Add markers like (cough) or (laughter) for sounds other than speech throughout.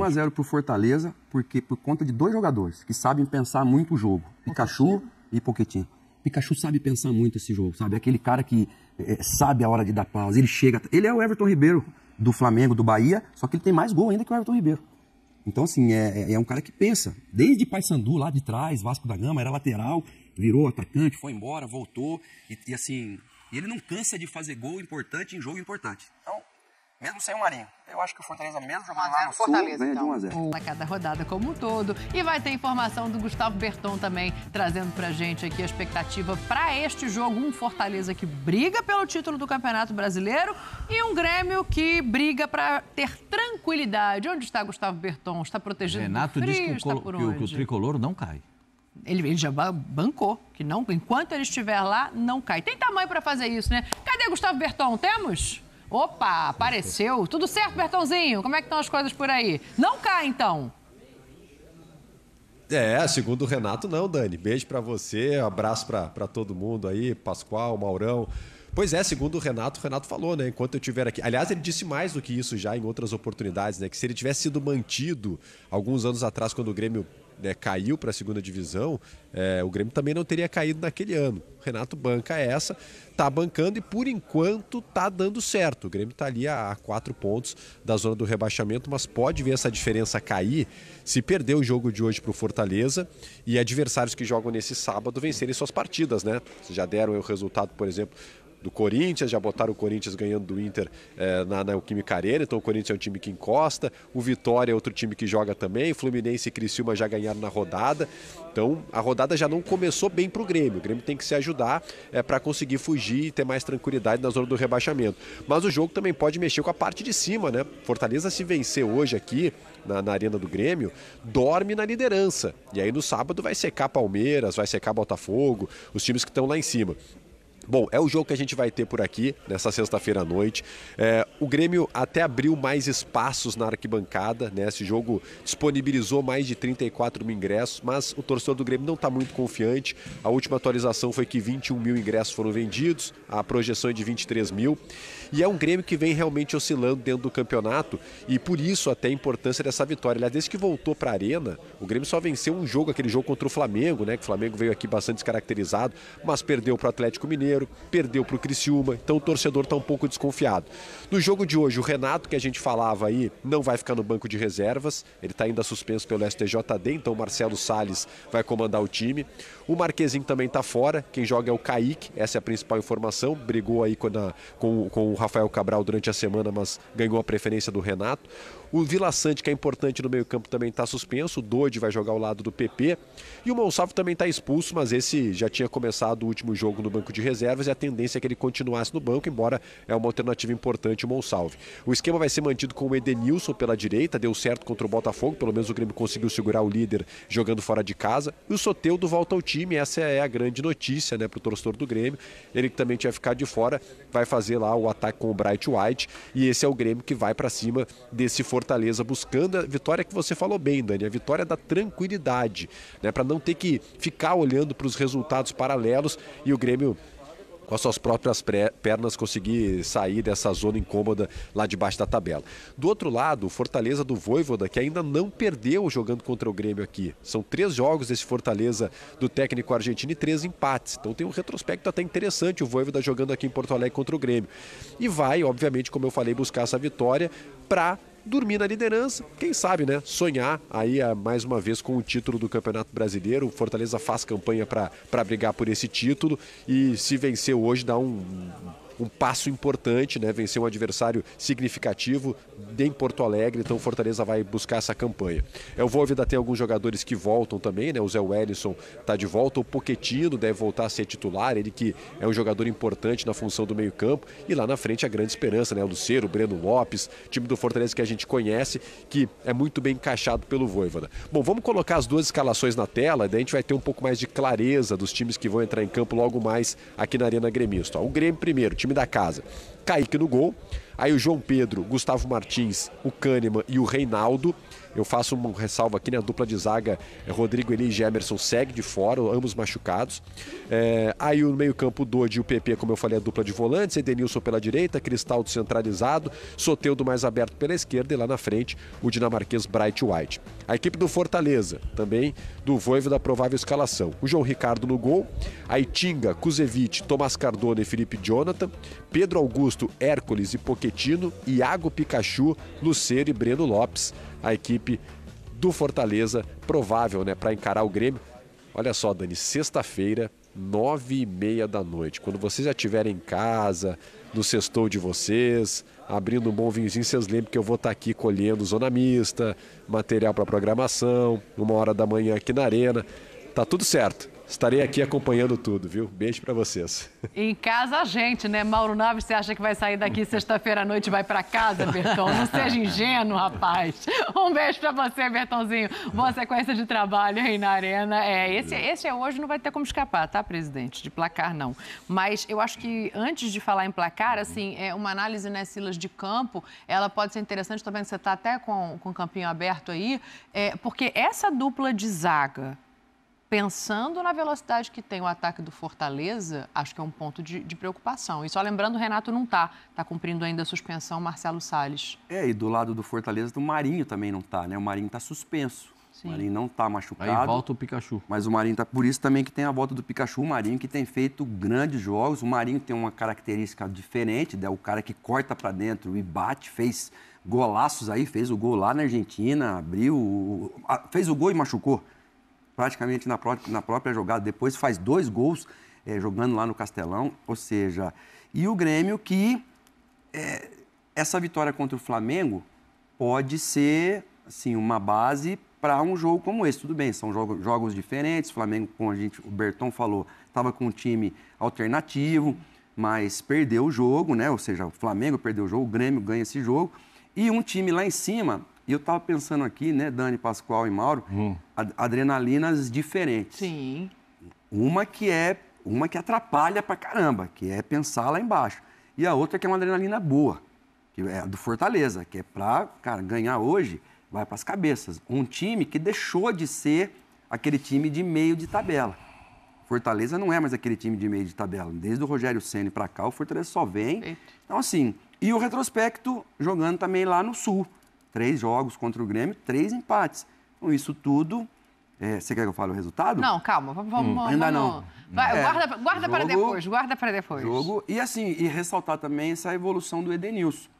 1 a 0 para o Fortaleza, porque por conta de dois jogadores que sabem pensar muito o jogo, Pikachu e Poquetinho. Pikachu sabe pensar muito esse jogo, sabe? É aquele cara que é, sabe a hora de dar pausa, ele chega. Ele é o Everton Ribeiro do Flamengo, do Bahia, só que ele tem mais gol ainda que o Everton Ribeiro. Então, assim, é, é, é um cara que pensa. Desde Paysandu lá de trás, Vasco da Gama, era lateral, virou atacante, foi embora, voltou. E, e assim, ele não cansa de fazer gol importante em jogo importante. Então, mesmo sem o Marinho. Eu acho que o Fortaleza, mesmo jogando lá no Fortaleza, Sul, então. ganha de 1 a 0. Então. Na cada rodada como um todo. E vai ter informação do Gustavo Berton também, trazendo pra gente aqui a expectativa para este jogo. Um Fortaleza que briga pelo título do Campeonato Brasileiro e um Grêmio que briga para ter tranquilidade. Onde está Gustavo Berton? Está protegido Renato do frio, diz que o, está por que, que o tricolor não cai. Ele, ele, já bancou, que não, enquanto ele estiver lá, não cai. Tem tamanho para fazer isso, né? Cadê Gustavo Berton? Temos? Opa, apareceu. Tudo certo, Bertãozinho? Como é que estão as coisas por aí? Não cai então. É, segundo o Renato, não, Dani. Beijo para você, abraço para todo mundo aí, Pascoal, Maurão. Pois é, segundo o Renato, o Renato falou, né? Enquanto eu estiver aqui. Aliás, ele disse mais do que isso já em outras oportunidades, né? Que se ele tivesse sido mantido alguns anos atrás, quando o Grêmio né, caiu para a segunda divisão, é, o Grêmio também não teria caído naquele ano. O Renato banca essa, tá bancando e por enquanto tá dando certo. O Grêmio está ali a, a quatro pontos da zona do rebaixamento, mas pode ver essa diferença cair se perder o jogo de hoje para o Fortaleza e adversários que jogam nesse sábado vencerem suas partidas, né? Já deram o resultado, por exemplo, do Corinthians, já botaram o Corinthians ganhando do Inter é, na, na Arena, então o Corinthians é um time que encosta, o Vitória é outro time que joga também, Fluminense e Criciúma já ganharam na rodada, então a rodada já não começou bem para o Grêmio, o Grêmio tem que se ajudar é, eh, para conseguir fugir e ter mais tranquilidade na zona do rebaixamento. Mas o jogo também pode mexer com a parte de cima, né? Fortaleza se vencer hoje aqui, na, na, arena do Grêmio, dorme na liderança. E aí no sábado vai secar Palmeiras, vai secar Botafogo, os times que estão lá em cima. Bom, é o jogo que a gente vai ter por aqui nessa sexta-feira à noite. É, o Grêmio até abriu mais espaços na arquibancada, né? Esse jogo disponibilizou mais de 34 mil ingressos, mas o torcedor do Grêmio não está muito confiante. A última atualização foi que 21 mil ingressos foram vendidos, a projeção é de 23 mil. E é um Grêmio que vem realmente oscilando dentro do campeonato e por isso até a importância dessa vitória. Aliás, desde que voltou para a Arena, o Grêmio só venceu um jogo, aquele jogo contra o Flamengo, né? Que o Flamengo veio aqui bastante descaracterizado, mas perdeu para o Atlético Mineiro, perdeu para o Criciúma, então o torcedor está um pouco desconfiado. No jogo de hoje, o Renato, que a gente falava aí, não vai ficar no banco de reservas, ele está ainda suspenso pelo STJD, então o Marcelo Salles vai comandar o time. O Marquezinho também está fora, quem joga é o Kaique, essa é a principal informação, brigou aí com, a, com, com o Rafael Cabral durante a semana, mas ganhou a preferência do Renato. O Vila Sante, que é importante no meio-campo, também está suspenso. O Doide vai jogar ao lado do PP. E o Monsalvo também está expulso, mas esse já tinha começado o último jogo no banco de reservas e a tendência é que ele continuasse no banco, embora é uma alternativa importante o Monsalve. O esquema vai ser mantido com o Edenilson pela direita, deu certo contra o Botafogo, pelo menos o Grêmio conseguiu segurar o líder jogando fora de casa. E o Soteudo volta ao time, essa é a grande notícia né, para o torcedor do Grêmio. Ele que também tinha ficado de fora, vai fazer lá o ataque com o Bright White e esse é o Grêmio que vai para cima desse for. Fortaleza buscando a vitória que você falou bem, Dani, a vitória da tranquilidade, né, para não ter que ficar olhando para os resultados paralelos e o Grêmio com as suas próprias pernas conseguir sair dessa zona incômoda lá debaixo da tabela. Do outro lado, o Fortaleza do Voivoda, que ainda não perdeu jogando contra o Grêmio aqui. São três jogos desse Fortaleza do técnico argentino e três empates. Então tem um retrospecto até interessante o Voivoda jogando aqui em Porto Alegre contra o Grêmio. E vai, obviamente, como eu falei, buscar essa vitória para dormir na liderança, quem sabe, né? Sonhar aí ah, mais uma vez com o título do Campeonato Brasileiro. O Fortaleza faz campanha para brigar por esse título e se vencer hoje dá um um passo importante, né? Vencer um adversário significativo em Porto Alegre, então Fortaleza vai buscar essa campanha. Eu vou ainda tem alguns jogadores que voltam também, né? O Zé Wellison está de volta, o Poquetino deve voltar a ser titular, ele que é um jogador importante na função do meio-campo e lá na frente a grande esperança, né? O Lucero, o Breno Lopes, time do Fortaleza que a gente conhece, que é muito bem encaixado pelo Voivoda. Bom, vamos colocar as duas escalações na tela, daí a gente vai ter um pouco mais de clareza dos times que vão entrar em campo logo mais aqui na Arena Gremista. O Grêmio primeiro, time time da casa. Kaique no gol. Aí o João Pedro, Gustavo Martins, o Kahneman e o Reinaldo. Eu faço um ressalvo aqui, né? A dupla de zaga, é Rodrigo Eli e Emerson segue de fora, ambos machucados. É, aí o meio-campo Dodi e o PP, como eu falei, a dupla de volantes, Edenilson pela direita, Cristaldo centralizado, Soteudo mais aberto pela esquerda e lá na frente o dinamarquês Bright White. A equipe do Fortaleza, também do Voivo da provável escalação. O João Ricardo no gol, Aitinga, Kuzevic, Tomás Cardona e Felipe Jonathan, Pedro Augusto, Hércules e Poquetino, Iago Pikachu, Lucero e Breno Lopes a equipe do Fortaleza, provável, né, para encarar o Grêmio. Olha só, Dani, sexta-feira, nove e meia da noite. Quando vocês já estiverem em casa, no sextou de vocês, abrindo um bom vinhozinho, vocês lembram que eu vou estar tá aqui colhendo zona mista, material para programação, uma hora da manhã aqui na arena. Tá tudo certo. Estarei aqui acompanhando tudo, viu? Beijo para vocês. Em casa a gente, né? Mauro Naves, você acha que vai sair daqui sexta-feira à noite e vai para casa, Bertão? Não seja ingênuo, rapaz. Um beijo para você, Bertãozinho. Boa sequência de trabalho aí na Arena. É, esse, esse é hoje, não vai ter como escapar, tá, presidente? De placar, não. Mas eu acho que antes de falar em placar, assim, é uma análise, né, Silas, de campo, ela pode ser interessante. Estou tá vendo que você está até com, com o campinho aberto aí, é, porque essa dupla de zaga, pensando na velocidade que tem o ataque do Fortaleza, acho que é um ponto de, de preocupação. E só lembrando, o Renato não está, está cumprindo ainda a suspensão, Marcelo Salles. É, e do lado do Fortaleza, o Marinho também não está, né? O Marinho está suspenso. Sim. O Marinho não está machucado. Aí volta o Pikachu. Mas o Marinho está por isso também que tem a volta do Pikachu, o Marinho que tem feito grandes jogos. O Marinho tem uma característica diferente, né? o cara que corta para dentro e bate, fez golaços aí, fez o gol lá na Argentina, abriu, fez o gol e machucou praticamente na, pró na própria jogada, depois faz dois gols é, jogando lá no Castelão, ou seja, e o Grêmio que é, essa vitória contra o Flamengo pode ser assim, uma base para um jogo como esse. Tudo bem, são jogos, jogos diferentes. O Flamengo, como a gente, o Berton falou, estava com um time alternativo, mas perdeu o jogo, né? Ou seja, o Flamengo perdeu o jogo, o Grêmio ganha esse jogo. E um time lá em cima, e eu estava pensando aqui, né, Dani, Pascoal e Mauro, hum. adrenalinas diferentes. Sim. Uma que é uma que atrapalha pra caramba, que é pensar lá embaixo. E a outra que é uma adrenalina boa, que é a do Fortaleza, que é pra, cara, ganhar hoje, vai para as cabeças. Um time que deixou de ser aquele time de meio de tabela. Fortaleza não é mais aquele time de meio de tabela. Desde o Rogério Ceni para cá, o Fortaleza só vem. Então, assim, e o retrospecto jogando também lá no Sul. Três jogos contra o Grêmio, três empates. com então, isso tudo é, você quer que eu fale o resultado? Não, calma, vamos. Hum, vamos ainda não. Vai, é, guarda guarda jogo, para depois, guarda para depois. Jogo. E assim, e ressaltar também essa evolução do Edenilson,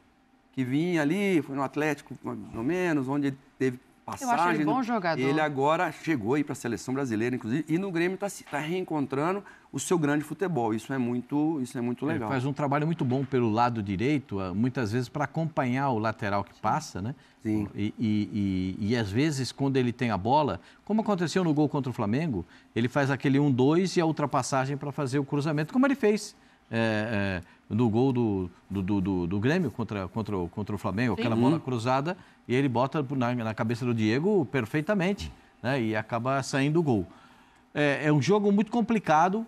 que vinha ali, foi no Atlético, mais ou menos, onde ele teve passagem. Eu acho ele bom jogador. Ele agora chegou aí para a seleção brasileira, inclusive, e no Grêmio está tá reencontrando o seu grande futebol. Isso é muito, isso é muito legal. Ele faz um trabalho muito bom pelo lado direito, ah, muitas vezes para acompanhar o lateral que passa, né? Sim. E, e, e, e, às vezes, quando ele tem a bola, como aconteceu no gol contra o Flamengo, ele faz aquele 1-2 e a ultrapassagem para fazer o cruzamento, como ele fez é, é, no gol do, do, do, do, Grêmio contra, contra, contra o Flamengo, aquela bola cruzada, e ele bota na, na cabeça do Diego perfeitamente, né? E acaba saindo o gol. É, é um jogo muito complicado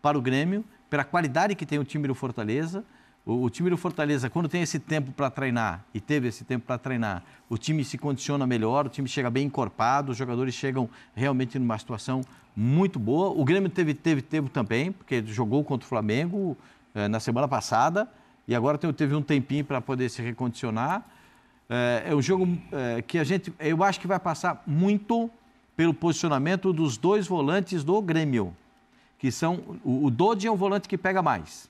para o Grêmio, pela qualidade que tem o time do Fortaleza. O, o time do Fortaleza, quando tem esse tempo para treinar, e teve esse tempo para treinar, o time se condiciona melhor, o time chega bem encorpado, os jogadores chegam realmente numa situação muito boa. O Grêmio teve, teve tempo também, porque jogou contra o Flamengo eh, na semana passada, e agora teve um tempinho para poder se recondicionar. Eh, é, um jogo eh, que a gente, eu acho que vai passar muito pelo posicionamento dos dois volantes do Grêmio, que são o, o Dodi é um volante que pega mais,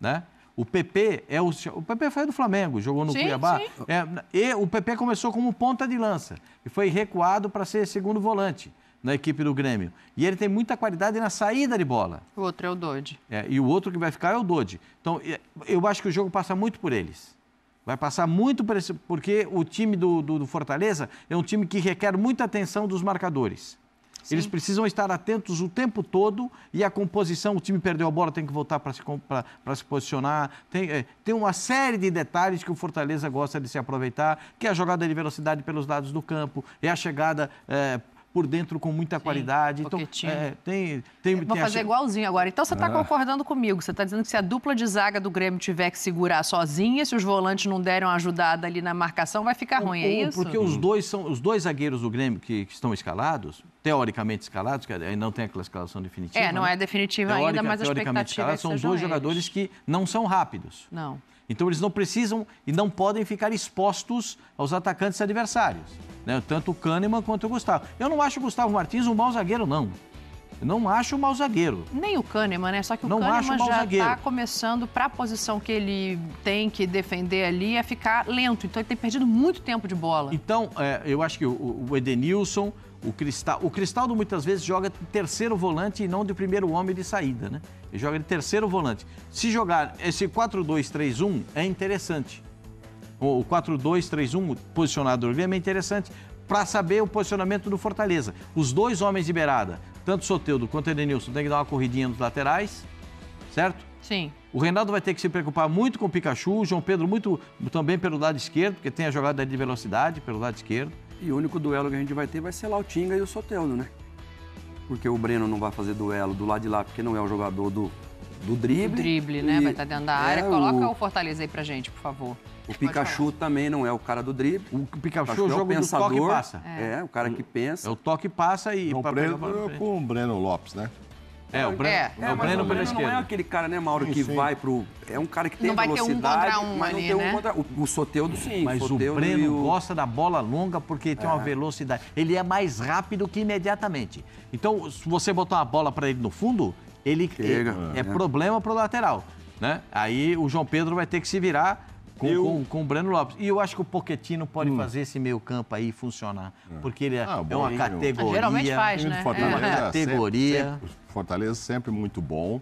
né? O PP é o. O PP foi do Flamengo, jogou no sim, Cuiabá. Sim. É, e o PP começou como ponta de lança e foi recuado para ser segundo volante na equipe do Grêmio. E ele tem muita qualidade na saída de bola. O outro é o Dodge. É, e o outro que vai ficar é o Dodge. Então, eu acho que o jogo passa muito por eles. Vai passar muito por esse, porque o time do, do, do Fortaleza é um time que requer muita atenção dos marcadores. Sim. Eles precisam estar atentos o tempo todo e a composição, o time perdeu a bola, tem que voltar para se, se posicionar. Tem, é, tem uma série de detalhes que o Fortaleza gosta de se aproveitar, que é a jogada de velocidade pelos lados do campo, é a chegada é, por dentro com muita Sim, qualidade. então, é, tem, tem, Vou tem fazer a... igualzinho agora. Então você está ah. concordando comigo. Você está dizendo que se a dupla de zaga do Grêmio tiver que segurar sozinha, se os volantes não deram ajudada ali na marcação, vai ficar ou, ruim, é isso? Porque os dois são os dois zagueiros do Grêmio que, que estão escalados, teoricamente escalados, que ainda não tem aquela escalação definitiva. É, não é né? é definitiva Teórica, ainda, mas a expectativa é que são dois eles. jogadores que não são rápidos. Não. Então eles não precisam e não podem ficar expostos aos atacantes adversários né? tanto o Kahneman quanto o Gustavo. Eu não acho o Gustavo Martins um mau zagueiro, não. Eu não acho o mau zagueiro. Nem o Kahneman, né? Só que o não Kahneman já está começando para a posição que ele tem que defender ali é ficar lento. Então ele tem perdido muito tempo de bola. Então, é, eu acho que o, o Edenilson, o, Cristal, o Cristaldo muitas vezes joga de terceiro volante e não de primeiro homem de saída, né? Ele joga de terceiro volante. Se jogar esse 4-2-3-1 é interessante o 4-2-3-1, posicionado do é bem interessante, para saber o posicionamento do Fortaleza. Os dois homens de beirada, tanto Soteudo quanto Edenilson, tem que dar uma corridinha nos laterais, certo? Sim. O Reinaldo vai ter que se preocupar muito com o Pikachu, o João Pedro muito também pelo lado esquerdo, porque tem a jogada de velocidade pelo lado esquerdo. E o único duelo que a gente vai ter vai ser lá o Tinga e o Soteldo, né? Porque o Breno não vai fazer duelo do lado de lá, porque não é o jogador do do drible. Do drible, né? Vai tá estar dentro da área. É Coloca o... o... Fortaleza aí pra gente, por favor. O Pikachu também não é o cara do drible. O Pikachu, é, é o jogo pensador. Do toque passa. É. é. o cara que pensa. É o toque passa e... O Breno, é com o Breno Lopes, né? É, o Breno, é, é, o Breno pela esquerda. Não é aquele cara, né, Mauro, sim, que sim. vai pro. É um cara que tem não vai velocidade. Ter um contra um mas não ali, tem um né? contra. O, o Soteudo sim. Mas o, o Breno o... gosta da bola longa porque tem é. uma velocidade. Ele é mais rápido que imediatamente. Então, se você botar uma bola para ele no fundo, ele Chega, é, é, é problema pro lateral. Né? Aí o João Pedro vai ter que se virar com, eu... com, com, o Breno Lopes. E eu acho que o Poquetino pode hum. fazer esse meio campo aí funcionar. É. Porque ele é, ah, bom, é uma hein, categoria. É, geralmente faz, né? Fortaleza, é. categoria. Sempre, sempre, Fortaleza sempre muito bom.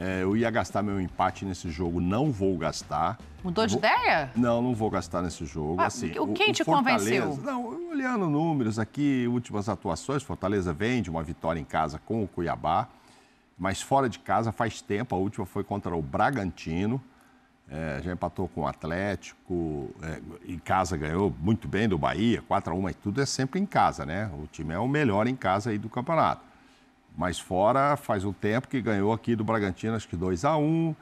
É, eu ia gastar meu empate nesse jogo, não vou gastar. Mudou de vou... ideia? Não, não vou gastar nesse jogo. Ah, assim, o, quem o te Fortaleza... convenceu? Não, olhando números aqui, últimas atuações, Fortaleza vende uma vitória em casa com o Cuiabá mas fora de casa faz tempo. A última foi contra o Bragantino. É, já empatou com o Atlético, é, em casa ganhou muito bem do Bahia, 4 a 1 e tudo é sempre em casa, né? O time é o melhor em casa aí do campeonato. Mas fora faz um tempo que ganhou aqui do Bragantino, acho que 2 a 1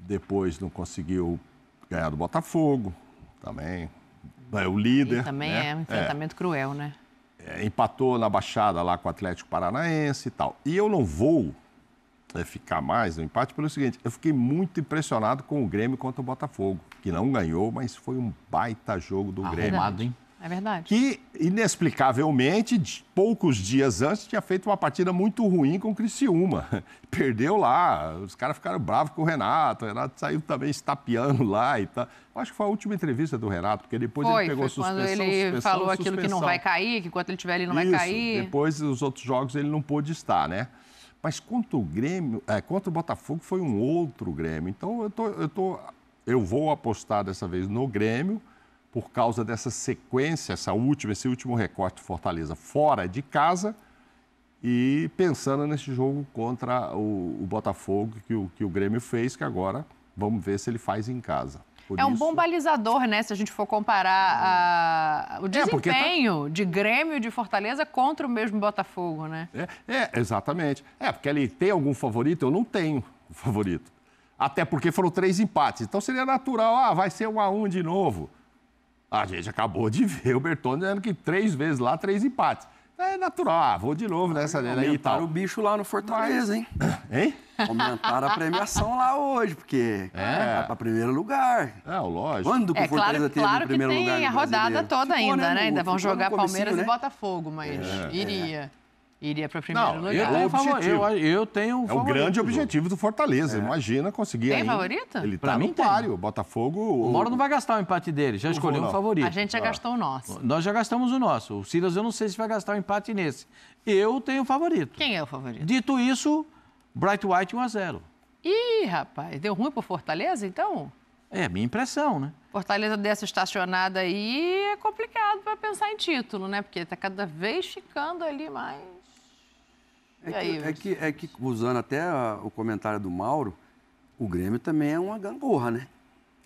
Depois não conseguiu ganhar do Botafogo, também. É o líder. E também né? é um enfrentamento é. cruel, né? É, empatou na baixada lá com o Atlético Paranaense e tal. E eu não vou até né, ficar mais no empate, pelo seguinte: eu fiquei muito impressionado com o Grêmio contra o Botafogo, que não ganhou, mas foi um baita jogo do Grêmio. Arrumado, hein? É verdade. Que, inexplicavelmente, poucos dias antes, tinha feito uma partida muito ruim com o Criciúma. (laughs) Perdeu lá, os caras ficaram bravos com o Renato, o Renato saiu também estapeando lá e tal. Eu acho que foi a última entrevista do Renato, porque depois foi, ele pegou foi suspensão, quando ele suspensão, falou suspensão. aquilo que não vai cair, que enquanto ele estiver ali não Isso, vai cair. depois, os outros jogos, ele não pôde estar, né? Mas contra o Grêmio, é, contra o Botafogo foi um outro Grêmio. Então eu, tô, eu, tô, eu vou apostar dessa vez no Grêmio por causa dessa sequência, essa última, esse último recorte do Fortaleza fora de casa e pensando nesse jogo contra o, o Botafogo que o, que o Grêmio fez, que agora vamos ver se ele faz em casa. Por é um bombalizador, bom balizador, né? Se a gente for comparar a... o é, tá- desempenho é tá... de Grêmio de Fortaleza contra o mesmo Botafogo, né? É, é, exatamente. É, porque ele tem algum favorito, eu não tenho (laughs) favorito. Até porque foram três empates. Então seria natural, ah, vai ser um a um de novo. A gente acabou de ver o Bertone dizendo que três vezes lá, três empates. É natural. Ah, vou de novo nessa linha. aí. Aumentaram o bicho lá no Fortaleza, hein? (clears throat) Hein? Aumentaram a premiação lá hoje, porque é, para primeiro lugar. É, lógico. Quando que é, o Fortaleza tem teve claro o primeiro lugar? Claro que tem a rodada toda ainda, né? né? Ainda vão jogar Palmeiras né? e Botafogo, mas é, é. iria. Iria para o primeiro não, lugar. Eu, é favor, eu, eu tenho um É o grande objetivo do Fortaleza. É. Imagina conseguir Tem ainda. favorito? Ele tá mim, no páreo. O Botafogo... O... o Mauro não vai gastar o empate dele. Já escolheu um favorito. A gente já ah. gastou o nosso. Nós já gastamos o nosso. O Silas, eu não sei se vai gastar o um empate nesse. Eu tenho um favorito. Quem é o favorito? Dito isso, Bright White 1 a 0 Ih, rapaz. Deu ruim pro Fortaleza, então? É, minha impressão, né? Fortaleza dessa estacionada aí é complicado para pensar em título, né? Porque está cada vez ficando ali mais... É, que, aí, é que, é, que, usando até a, o comentário do Mauro, o Grêmio também é uma gangorra, né?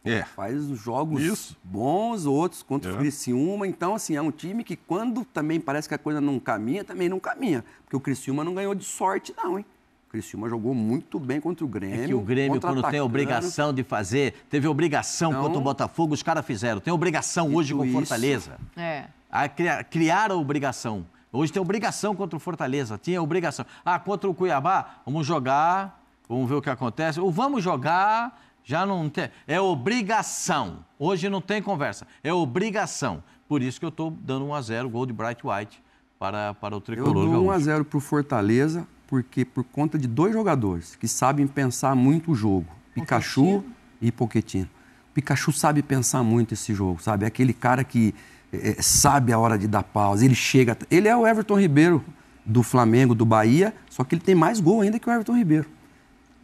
É. Faz jogos Isso. bons, outros contra é. o Criciúma. Então, assim, é um time que quando também parece que a coisa não caminha, também não caminha. Porque o Criciúma não ganhou de sorte, não, hein? O Criciúma jogou muito bem contra o Grêmio. É que o Grêmio, quando tem obrigação de fazer, teve obrigação então, contra o Botafogo, os caras fizeram. Tem obrigação hoje com o Fortaleza. É. Ah, a criar, criar a obrigação. Hoje tem obrigação contra o Fortaleza, tinha obrigação. Ah, contra o Cuiabá, vamos jogar, vamos ver o que acontece. Ou vamos jogar, já não tem. É obrigação. Hoje não tem conversa, é obrigação. Por isso que eu estou dando 1x0, gol de Bright White para, para o tricolor. Eu dou 1x0 para o Fortaleza, porque por conta de dois jogadores que sabem pensar muito o jogo: Pikachu e Poquetino. Pikachu sabe pensar muito esse jogo, sabe? É aquele cara que é, é, sabe a hora de dar pausa, ele chega. Ele é o Everton Ribeiro do Flamengo, do Bahia, só que ele tem mais gol ainda que o Everton Ribeiro.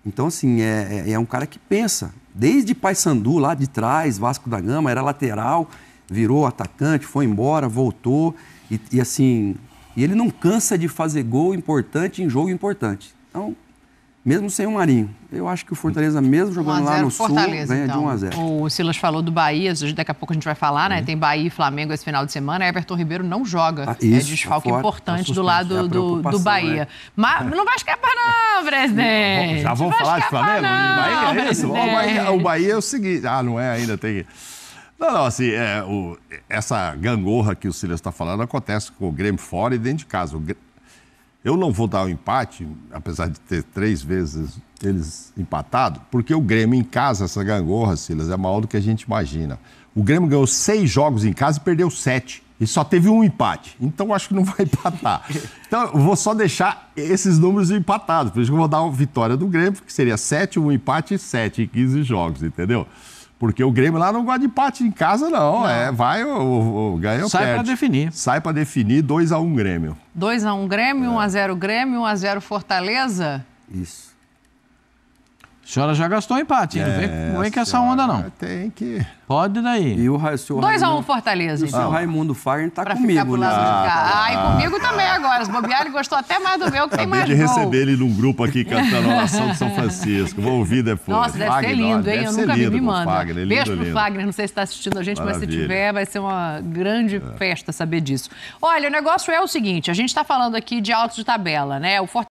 Então, assim, é, é, é um cara que pensa. Desde Paysandu, lá de trás, Vasco da Gama, era lateral, virou atacante, foi embora, voltou. E, e assim, e ele não cansa de fazer gol importante em jogo importante. Então, mesmo sem o Marinho. Eu acho que o Fortaleza, mesmo jogando lá no Fortaleza, Sul, ganha então. de 1 a 0 O Silas falou do Bahia, daqui a pouco a gente vai falar, né? É. Tem Bahia e Flamengo esse final de semana. Everton Ribeiro não joga. Ah, é isso, é desfalque tá importante tá do lado é do, do Bahia. Né? Mas não vai escapar, não, presidente. Já vão falar de Flamengo? Não, Bahia, é isso. O Bahia, o Bahia é o seguinte. Ah, não é ainda, tem Não, não, assim, é, o, essa gangorra que o Silas está falando acontece com o Grêmio fora e dentro de casa. O, eu não vou dar o um empate, apesar de ter três vezes eles empatado, porque o Grêmio em casa, essa gangorra, Silas, é maior do que a gente imagina. O Grêmio ganhou seis jogos em casa e perdeu sete. E só teve um empate. Então acho que não vai empatar. Então eu vou só deixar esses números empatados. Por isso que eu vou dar uma vitória do Grêmio, que seria sete um empate e sete em 15 jogos, entendeu? Porque o Grêmio lá não gosta de empate em casa, não. não. É, vai, o, o, ganha ou Sai pra definir. Sai pra definir 2x1 um Grêmio. 2x1 um Grêmio, 1x0 é. um Grêmio, 1x0 Fortaleza? Isso. A senhora já gastou empate, hein? É, não vem, não vem com essa onda, não. Tem que. Pode daí. E o, se 2 a 1 um Fortaleza. E o seu então. Raimundo Fagner tá pra comigo, né? Ah, tá ah, e comigo também agora. Os bobear, gostou até mais do meu que Acabei tem mais de gol. receber ele num grupo aqui cantando a oração de São Francisco. Vou ouvir depois. Nossa, deve Fagner, ser lindo, hein? Eu nunca vi, me manda. Fagner, é lindo, Beijo pro lindo. Fagner, não sei se tá assistindo a gente, Maravilha. mas se tiver, vai ser uma grande é. festa saber disso. Olha, o negócio é o seguinte, a gente tá falando aqui de alto de tabela, né? O Fortaleza